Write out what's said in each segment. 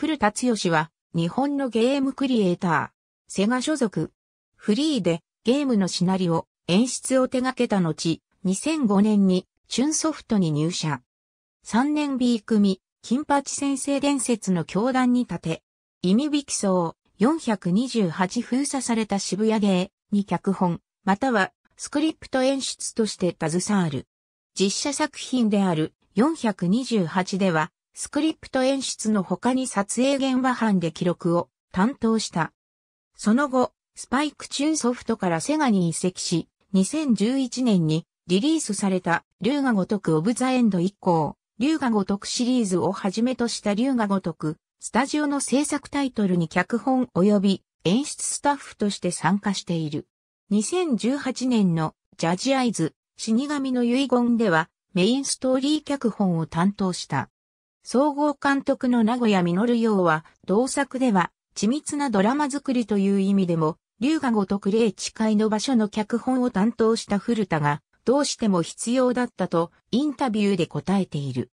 古田剛は、日本のゲームクリエイター、セガ所属。フリーで、ゲームのシナリオ、演出を手掛けた後、2005年に、チュンソフトに入社。3年 B 組、金八先生伝説の教団に立て、意味引き層、428封鎖された渋谷芸に脚本、またはスクリプト演出として携わる。実写作品である428では、スクリプト演出の他に撮影現場班で記録を担当した。その後、スパイクチューンソフトからセガに移籍し、2011年にリリースされた龍が如くオブザエンド以降、龍が如くシリーズをはじめとした龍が如く、スタジオの制作タイトルに脚本及び演出スタッフとして参加している。2018年のジャジアイズ、死神の遺言ではメインストーリー脚本を担当した。総合監督の名古屋実洋は、同作では、緻密なドラマ作りという意味でも、龍河如く霊地界の場所の脚本を担当した古田が、どうしても必要だったと、インタビューで答えている。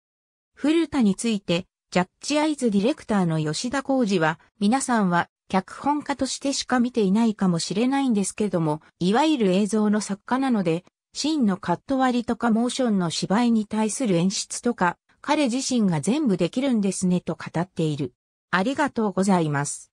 古田について、ジャッジアイズディレクターの吉田浩二は、皆さんは、脚本家としてしか見ていないかもしれないんですけども、いわゆる映像の作家なので、シーンのカット割りとかモーションの芝居に対する演出とか、彼自身が全部できるんですねと語っている。ありがとうございます。